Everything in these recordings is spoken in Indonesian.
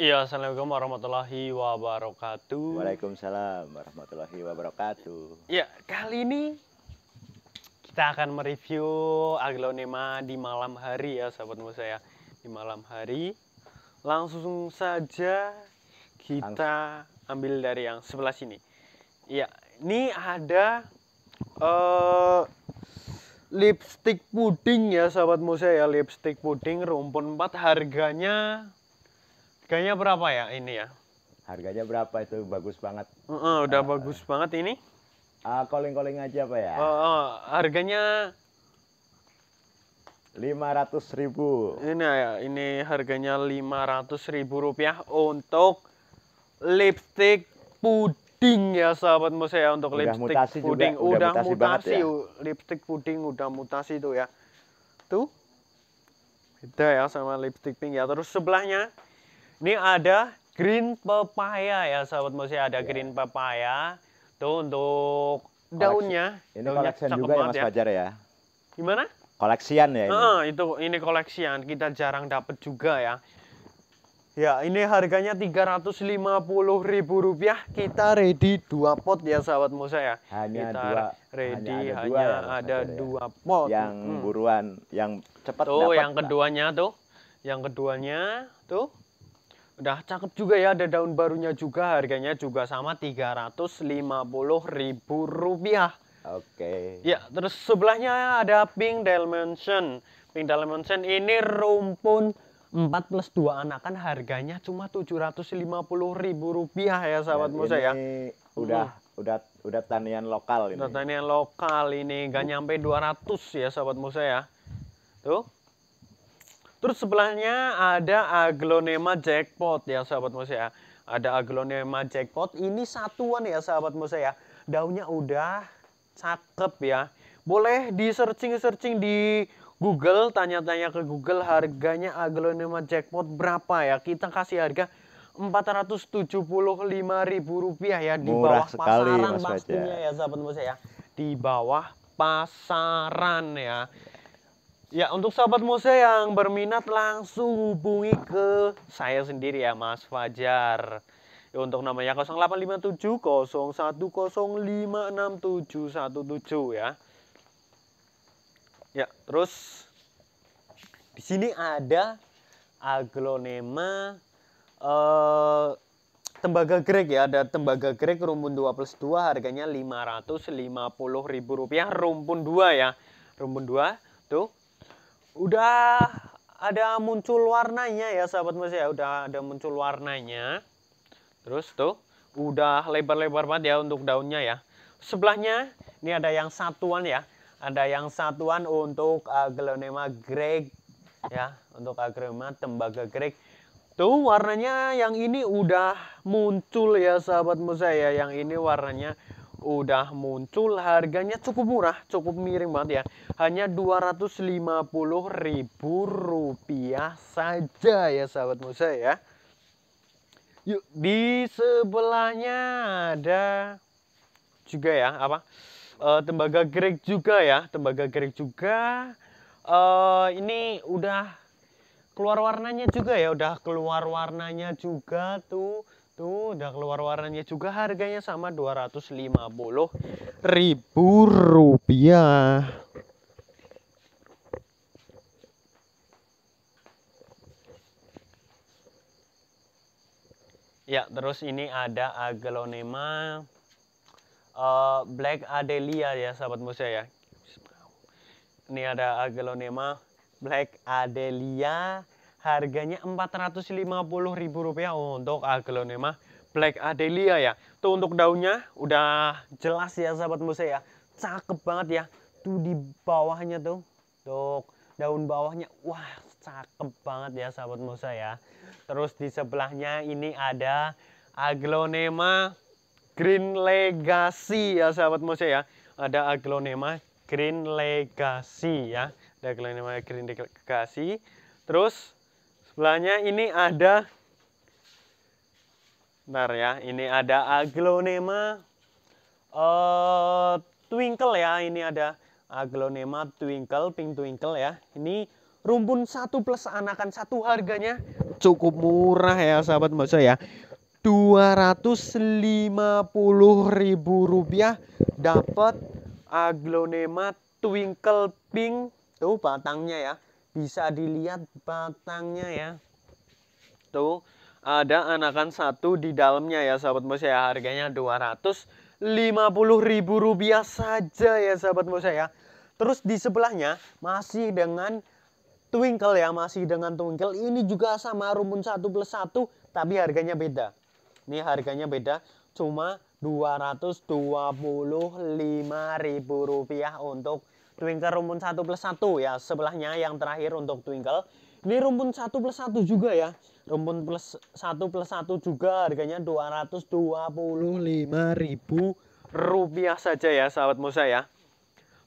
Iya, assalamualaikum warahmatullahi wabarakatuh. Waalaikumsalam warahmatullahi wabarakatuh. Ya, kali ini kita akan mereview aglonema di malam hari ya, sahabat musa ya. Di malam hari, langsung saja kita ambil dari yang sebelah sini. Ya, ini ada uh, lipstick puding ya, sahabat musa ya. Lipstick puding rumpun empat harganya harganya berapa ya ini ya? Harganya berapa itu bagus banget. Uh, uh, udah uh, bagus uh, banget ini. Uh, ah, koling aja pak ya. Uh, uh, harganya lima ratus ribu. Ini ya, ini harganya lima ratus ribu rupiah untuk lipstick puding ya sahabat Musa ya untuk udah lipstick mutasi puding juga. udah, udah mutasi, mutasi ya. lipstick puding udah mutasi tuh ya. Tuh beda ya sama lipstick pink ya terus sebelahnya ini ada green pepaya ya sahabat musik ya. ada yeah. green pepaya. Tuh untuk koleksi. daunnya. Ini daunnya koleksian juga ya Mas ya. Fajar ya. Gimana? Koleksian ya ini. Ah, itu ini koleksian kita jarang dapat juga ya. Ya, ini harganya tiga ratus lima puluh ribu rupiah. Kita ready dua pot ya sahabat Musa ya. Hanya kita dua, ready hanya ya, ada, hanya dua, ada dua pot. Yang hmm. buruan, yang cepat Tuh yang keduanya tuh. Yang keduanya tuh Udah cakep juga ya, ada daun barunya juga, harganya juga sama ribu rupiah Oke. Okay. Ya, terus sebelahnya ada Pink dimension Pink dimension ini rumpun 4 plus 2 anakan harganya cuma ribu rupiah ya sahabat Musa ya. Udah hmm. udah udah tanian lokal ini. Udah tanian lokal ini, gak nyampe 200 ya sahabat Musa ya. Tuh. Terus sebelahnya ada aglonema jackpot ya sahabat Mose ya. Ada aglonema jackpot. Ini satuan ya sahabat Mose ya. Daunnya udah cakep ya. Boleh di searching-searching di Google. Tanya-tanya ke Google harganya aglonema jackpot berapa ya. Kita kasih harga Rp475.000 ya. Di Murah bawah sekali, pasaran pastinya ya sahabat Mose ya. Di bawah pasaran ya. Ya, untuk sahabat Musa yang berminat langsung hubungi ke saya sendiri ya, Mas Fajar. Ya, untuk namanya 085701056717 ya. Ya, terus di sini ada aglonema eh, tembaga grek ya, ada tembaga grek rumpun 2 plus 2 harganya Rp550.000 rupiah rumpun 2 ya. Rumpun 2 tuh udah ada muncul warnanya ya sahabat mas ya udah ada muncul warnanya terus tuh udah lebar-lebar banget ya untuk daunnya ya sebelahnya ini ada yang satuan ya ada yang satuan untuk aglonema eh, greg ya untuk aglonema tembaga greg tuh warnanya yang ini udah muncul ya sahabat musa ya yang ini warnanya udah muncul harganya cukup murah cukup miring banget ya hanya 250 ribu rupiah saja ya sahabat Musa ya yuk di sebelahnya ada juga ya apa e, tembaga gerik juga ya tembaga gerik juga e, ini udah keluar warnanya juga ya udah keluar warnanya juga tuh itu udah keluar warnanya juga harganya sama 250 ribu rupiah. Ya, terus ini ada aglonema uh, eh, black adelia ya, sahabat musya ya. Ini ada aglonema black adelia harganya Rp450.000 untuk aglonema Black Adelia ya. Tuh untuk daunnya udah jelas ya sahabat Musa ya. Cakep banget ya. Tuh di bawahnya tuh. Tuh daun bawahnya. Wah cakep banget ya sahabat Musa ya. Terus di sebelahnya ini ada aglonema Green Legacy ya sahabat Musa ya. Ada aglonema Green Legacy ya. Ada aglonema Green Legacy. Terus Sebelahnya ini ada Bentar ya, ini ada aglonema uh, twinkle ya, ini ada aglonema twinkle, pink twinkle ya. Ini rumpun satu plus anakan satu harganya cukup murah ya sahabat Mojo ya. ribu rupiah dapat aglonema twinkle pink tuh batangnya ya bisa dilihat batangnya ya tuh ada anakan satu di dalamnya ya sahabat mus ya harganya puluh ribu rupiah saja ya sahabat mus ya terus di sebelahnya masih dengan twinkle ya masih dengan twinkle ini juga sama rumpun satu plus satu tapi harganya beda ini harganya beda cuma rp rupiah untuk twinkle rumpun 1 plus 1 ya sebelahnya yang terakhir untuk twinkle ini rumpun 1 plus 1 juga ya rumpun plus 1 plus 1 juga harganya 225.000 rupiah saja ya sahabat Musa ya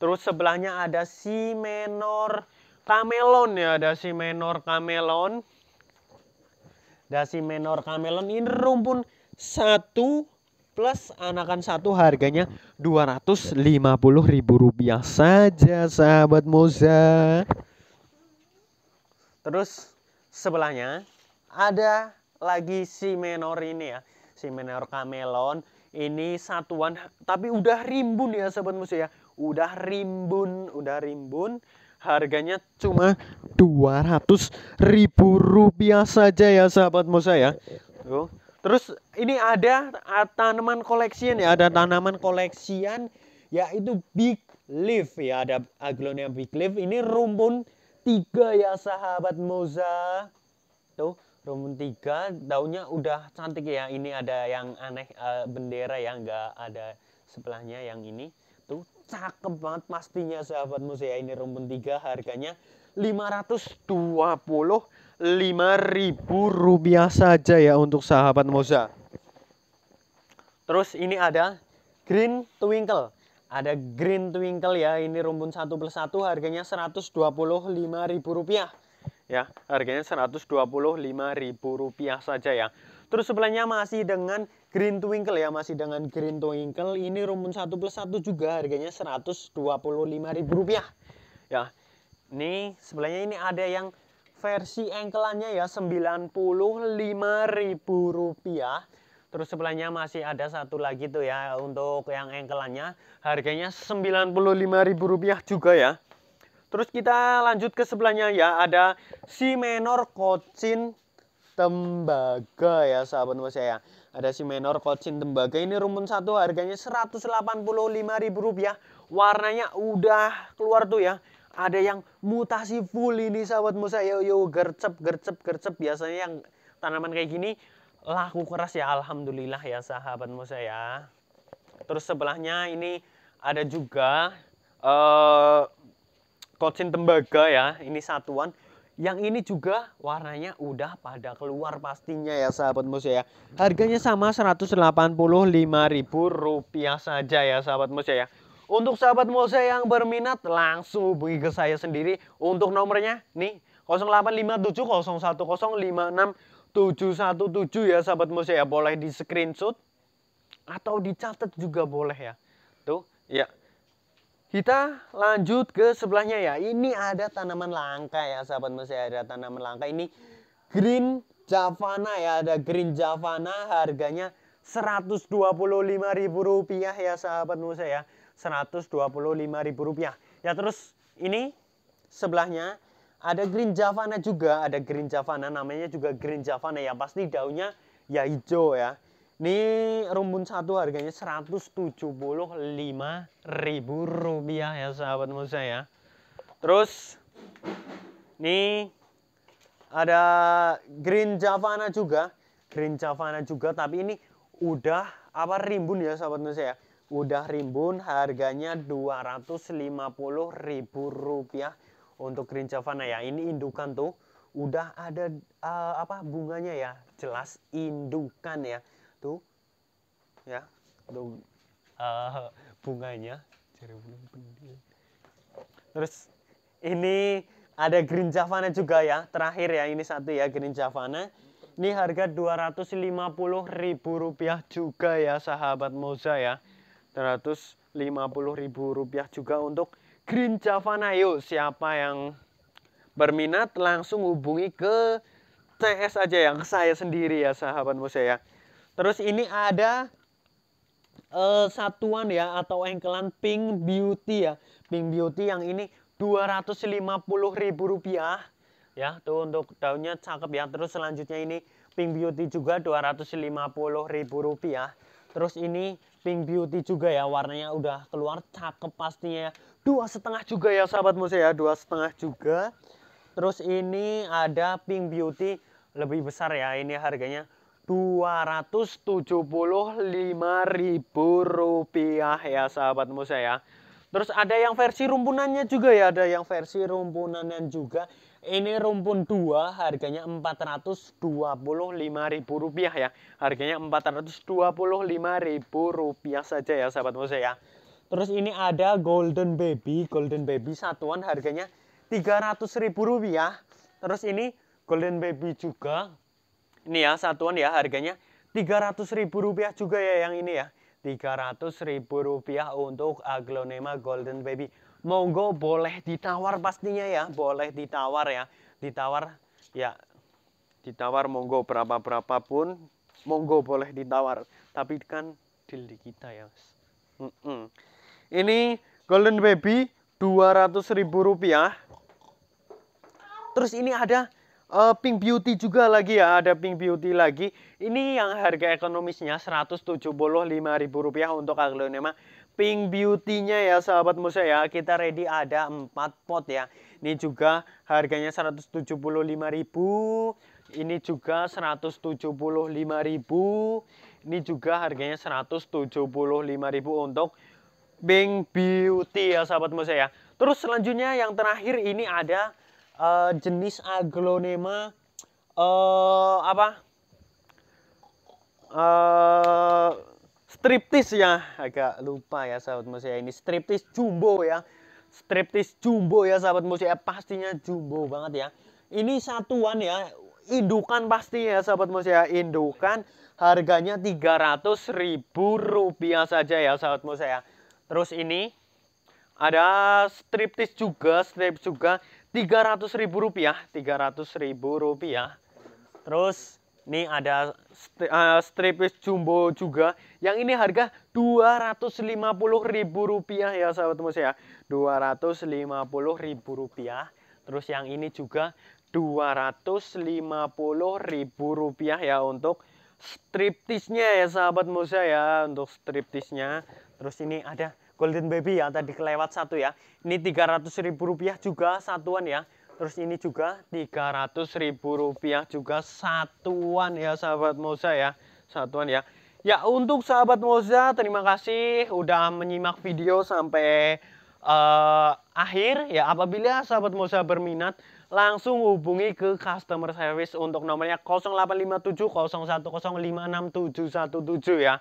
terus sebelahnya ada si menor kamelon ya ada si menor kamelon ada si menor kamelon ini rumpun 1 plus anakan satu harganya dua ratus lima puluh ribu rupiah saja sahabat Moza. Terus sebelahnya ada lagi si menor ini ya, si menor kamelon. Ini satuan tapi udah rimbun ya sahabat Moza ya. Udah rimbun, udah rimbun. Harganya cuma dua ratus ribu rupiah saja ya sahabat Moza ya. Tuh Terus ini ada tanaman koleksian ya, ada tanaman koleksian yaitu big leaf ya, ada aglonema big leaf. Ini rumpun tiga ya sahabat Moza. Tuh, rumpun tiga, daunnya udah cantik ya. Ini ada yang aneh uh, bendera yang enggak ada sebelahnya yang ini. Tuh, cakep banget pastinya sahabat Moza ya. Ini rumpun tiga harganya 520 5000 rupiah saja ya untuk sahabat Moza terus ini ada green twinkle ada green twinkle ya ini rumpun satu plus satu harganya 125.000 rupiah ya harganya 125.000 rupiah saja ya terus sebelahnya masih dengan green twinkle ya masih dengan green twinkle ini rumpun satu plus satu juga harganya 125.000 rupiah ya ini sebelahnya ini ada yang versi engkelannya ya Rp95.000 terus sebelahnya masih ada satu lagi tuh ya untuk yang engkelannya harganya Rp95.000 juga ya terus kita lanjut ke sebelahnya ya ada si menor kocin tembaga ya sahabat mas saya ada si menor kocin tembaga ini rumpun satu harganya Rp185.000 warnanya udah keluar tuh ya ada yang mutasi full ini sahabat Musa yo yo gercep gercep gercep biasanya yang tanaman kayak gini laku keras ya alhamdulillah ya sahabat Musa ya terus sebelahnya ini ada juga uh, kocin tembaga ya ini satuan yang ini juga warnanya udah pada keluar pastinya ya sahabat Musa ya harganya sama rp rupiah saja ya sahabat Musa ya untuk sahabat Mose yang berminat langsung hubungi ke saya sendiri untuk nomornya nih 085701056717 ya sahabat Mose ya boleh di screenshot atau dicatat juga boleh ya. Tuh, ya. Kita lanjut ke sebelahnya ya. Ini ada tanaman langka ya sahabat Mose ada tanaman langka ini green Javana ya ada green Javana harganya Rp125.000 ya sahabat Musa ya rp rupiah. Ya terus ini sebelahnya ada green javana juga, ada green javana namanya juga green javana ya pasti daunnya ya hijau ya. Ini rumpun satu harganya ribu rupiah ya sahabat musa ya. Terus ini ada green javana juga, green javana juga tapi ini udah apa rimbun ya sahabat musa ya udah rimbun harganya Rp250.000 untuk green javana ya ini indukan tuh udah ada uh, apa bunganya ya jelas indukan ya tuh ya tuh uh, bunganya terus ini ada green javana juga ya terakhir ya ini satu ya green javana ini harga Rp250.000 juga ya sahabat Moza ya ribu rupiah juga untuk Green Java Yuk, siapa yang berminat langsung hubungi ke CS aja yang ke saya sendiri ya sahabat Musa ya. Terus ini ada uh, satuan ya atau engkelan Pink Beauty ya. Pink Beauty yang ini Rp250.000 ya. Tuh untuk daunnya cakep ya. Terus selanjutnya ini Pink Beauty juga Rp250.000 Terus ini pink beauty juga ya warnanya udah keluar cakep pastinya Dua setengah juga ya sahabat musa ya dua setengah juga. Terus ini ada pink beauty lebih besar ya ini harganya dua ratus Rp275.000 ya sahabat musa ya. Terus ada yang versi rumpunannya juga ya, ada yang versi rumpunannya juga. Ini rumpun 2 harganya Rp425.000 ya. Harganya Rp425.000 saja ya sahabat Mose ya. Terus ini ada Golden Baby, Golden Baby satuan harganya Rp300.000. Terus ini Golden Baby juga. Ini ya satuan ya harganya Rp300.000 juga ya yang ini ya. Rp300.000 untuk aglonema Golden Baby monggo boleh ditawar pastinya ya, boleh ditawar ya. Ditawar ya ditawar monggo berapa-berapa pun monggo boleh ditawar. Tapi kan deal di kita ya. Mm -mm. Ini Golden Baby dua ratus ribu rupiah. Terus ini ada uh, Pink Beauty juga lagi ya, ada Pink Beauty lagi. Ini yang harga ekonomisnya seratus tujuh puluh lima ribu rupiah untuk aglonema pink beauty-nya ya sahabat Musa ya. Kita ready ada 4 pot ya. Ini juga harganya 175.000. Ini juga 175.000. Ini juga harganya 175.000 untuk pink beauty ya sahabat Musa ya. Terus selanjutnya yang terakhir ini ada uh, jenis aglonema uh, eh, apa? Eh, striptis ya agak lupa ya sahabat musia ini striptis jumbo ya striptis jumbo ya sahabat musia pastinya jumbo banget ya ini satuan ya indukan pastinya ya sahabat musia indukan harganya 300 ribu rupiah saja ya sahabat musia terus ini ada striptis juga strip juga 300 ribu rupiah 300 ribu rupiah terus ini ada uh, stripis jumbo juga. Yang ini harga Rp250.000 ya sahabat Mus ya. Rp250.000. Terus yang ini juga Rp250.000 ya untuk striptisnya ya sahabat Musa ya, ya untuk striptisnya terus ini ada golden baby ya tadi kelewat satu ya ini rp ribu rupiah juga satuan ya terus ini juga Rp300.000 rupiah juga satuan ya sahabat Moza ya satuan ya ya untuk sahabat Moza terima kasih udah menyimak video sampai uh, akhir ya apabila sahabat Moza berminat langsung hubungi ke customer service untuk nomornya 085701056717 ya.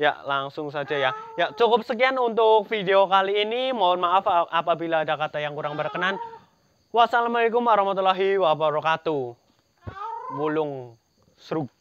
Ya, langsung saja ya. Ya, cukup sekian untuk video kali ini. Mohon maaf apabila ada kata yang kurang berkenan. Wassalamualaikum warahmatullahi wabarakatuh. Bulung seruk.